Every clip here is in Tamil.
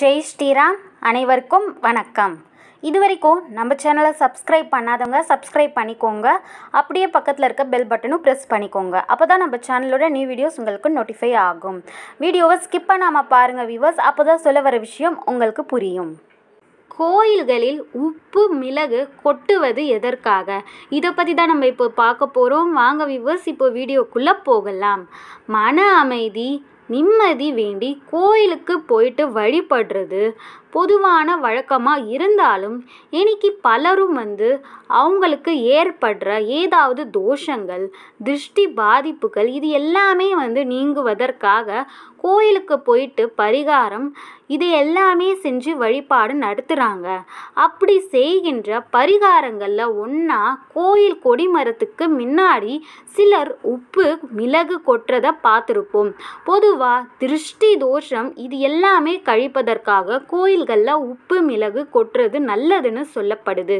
ஜெய் ஸ்ரீராம் அனைவருக்கும் வணக்கம் இது வரைக்கும் நம்ம சேனலை சப்ஸ்கிரைப் பண்ணாதவங்க சப்ஸ்கிரைப் பண்ணிக்கோங்க அப்படியே பக்கத்தில் இருக்க பெல் பட்டனும் ப்ரெஸ் பண்ணிக்கோங்க அப்போ தான் நம்ம சேனலோட நியூ வீடியோஸ் உங்களுக்கு நோட்டிஃபை ஆகும் வீடியோவை ஸ்கிப் பண்ணாமல் பாருங்கள் வியூவர்ஸ் அப்போ தான் சொல்ல வர விஷயம் உங்களுக்கு புரியும் கோயில்களில் உப்பு மிளகு கொட்டுவது எதற்காக இதை பற்றி தான் நம்ம இப்போ பார்க்க போகிறோம் வாங்க விவர்ஸ் இப்போ வீடியோக்குள்ளே போகலாம் மன அமைதி நிம்மதி வேண்டி கோயிலுக்கு போயிட்டு வழிபடுறது பொதுவான வழக்கமாக இருந்தாலும் இன்னைக்கு பலரும் வந்து அவங்களுக்கு ஏற்படுற ஏதாவது தோஷங்கள் திருஷ்டி பாதிப்புகள் இது எல்லாமே வந்து நீங்குவதற்காக கோயிலுக்கு போயிட்டு பரிகாரம் இது எல்லாமே செஞ்சு வழிபாடு நடத்துகிறாங்க அப்படி செய்கின்ற பரிகாரங்களில் ஒன்றா கோயில் கொடிமரத்துக்கு முன்னாடி சிலர் உப்பு மிளகு கொட்டுறதை பார்த்துருப்போம் பொதுவாக திருஷ்டி தோஷம் இது எல்லாமே கழிப்பதற்காக கோயில் காய்கறிகளில் உப்பு மிளகு கொட்டுறது நல்லதுன்னு சொல்லப்படுது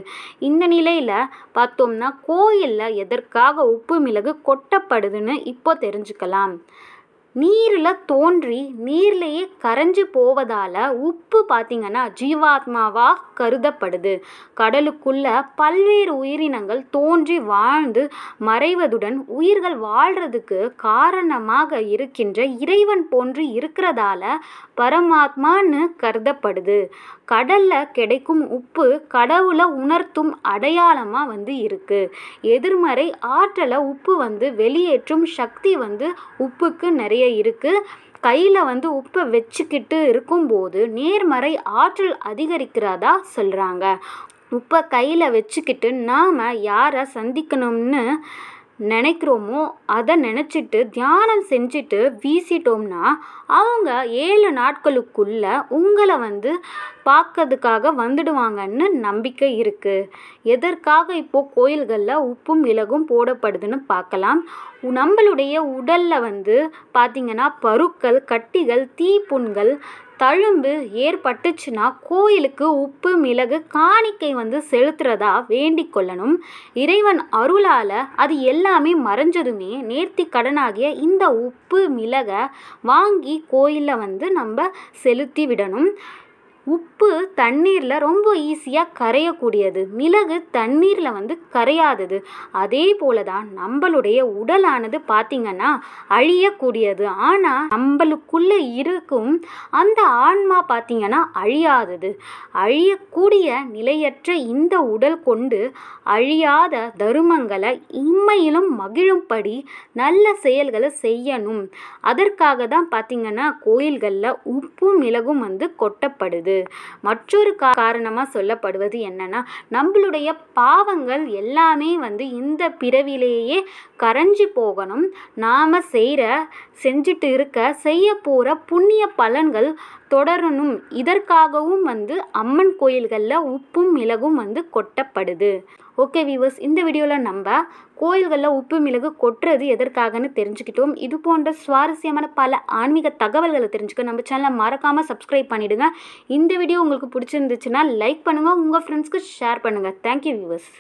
இந்த நிலையில் பார்த்தோம்னா கோயிலில் எதற்காக உப்பு மிளகு கொட்டப்படுதுன்னு இப்போ தெரிஞ்சுக்கலாம் நீரில் தோன்றி நீர்லேயே கரைஞ்சு போவதால் உப்பு பார்த்திங்கன்னா ஜீவாத்மாவாக கருதப்படுது கடலுக்குள்ள பல்வேறு உயிரினங்கள் தோன்றி வாழ்ந்து மறைவதுடன் உயிர்கள் வாழ்கிறதுக்கு காரணமாக இருக்கின்ற இறைவன் போன்று இருக்கிறதால பரமாத்மான்னு கருதப்படுது கடலில் கிடைக்கும் உப்பு கடவுளை உணர்த்தும் அடையாளமாக வந்து இருக்குது எதிர்மறை ஆற்றலை உப்பு வந்து வெளியேற்றும் சக்தி வந்து உப்புக்கு நிறைய அப்படியே இருக்குது கையில் வந்து உப்பை வச்சுக்கிட்டு இருக்கும்போது நேர்மறை ஆற்றல் அதிகரிக்கிறதா சொல்கிறாங்க உப்பை கையில் வச்சுக்கிட்டு நாம் யாரை சந்திக்கணும்னு நினைக்கிறோமோ அதை நினச்சிட்டு தியானம் செஞ்சுட்டு வீசிட்டோம்னா அவங்க ஏழு நாட்களுக்குள்ளே உங்களை வந்து பார்க்கறதுக்காக வந்துடுவாங்கன்னு நம்பிக்கை இருக்குது எதற்காக இப்போது கோயில்களில் உப்பும் இலகும் போடப்படுதுன்னு பார்க்கலாம் நம்மளுடைய உடலில் வந்து பார்த்திங்கன்னா பருக்கள் கட்டிகள் தீப்புண்கள் தழும்பு ஏற்பட்டுச்சுன்னா கோயிலுக்கு உப்பு மிளகு காணிக்கை வந்து செலுத்துறதா வேண்டிக் கொள்ளணும் இறைவன் அருளால் அது எல்லாமே மறைஞ்சதுமே நேர்த்தி கடனாகிய இந்த உப்பு மிளகை வாங்கி கோயிலில் வந்து நம்ம செலுத்தி விடணும் உப்பு தண்ணீரில் ரொம்ப ஈஸியாக கரையக்கூடியது மிளகு தண்ணீரில் வந்து கரையாதது அதே போல தான் நம்மளுடைய உடலானது பார்த்திங்கன்னா அழியக்கூடியது ஆனால் நம்மளுக்குள்ளே இருக்கும் அந்த ஆன்மா பார்த்திங்கன்னா அழியாதது அழியக்கூடிய நிலையற்ற இந்த உடல் கொண்டு அழியாத தருமங்களை இம்மையிலும் மகிழும்படி நல்ல செயல்களை செய்யணும் அதற்காக தான் பார்த்திங்கன்னா கோயில்களில் உப்பும் மிளகும் வந்து கொட்டப்படுது மற்றொரு காரணமாக சொல்லப்படுவது என்னன்னா நம்மளுடைய பாவங்கள் எல்லாமே வந்து இந்த பிறவிலேயே கரைஞ்சு போகணும் நாம் செய்கிற செஞ்சுட்டு இருக்க செய்ய போகிற புண்ணிய பலன்கள் தொடரணும் இதற்காகவும் வந்து அம்மன் கோயில்களில் உப்பும் மிளகும் வந்து கொட்டப்படுது ஓகே வியூவர்ஸ் இந்த வீடியோவில் நம்ம கோயில்களில் உப்பு மிளகு கொட்டுறது எதற்காகன்னு தெரிஞ்சுக்கிட்டோம் இது போன்ற சுவாரஸ்யமான பல ஆன்மீக தகவல்களை தெரிஞ்சுக்க நம்ம சேனலை மறக்காமல் சப்ஸ்கிரைப் பண்ணிவிடுங்க இந்த வீடியோ உங்களுக்கு பிடிச்சிருந்துச்சுன்னா லைக் பண்ணுங்கள் உங்கள் ஃப்ரெண்ட்ஸ்க்கு ஷேர் பண்ணுங்கள் தேங்க்யூ வியூவர்ஸ்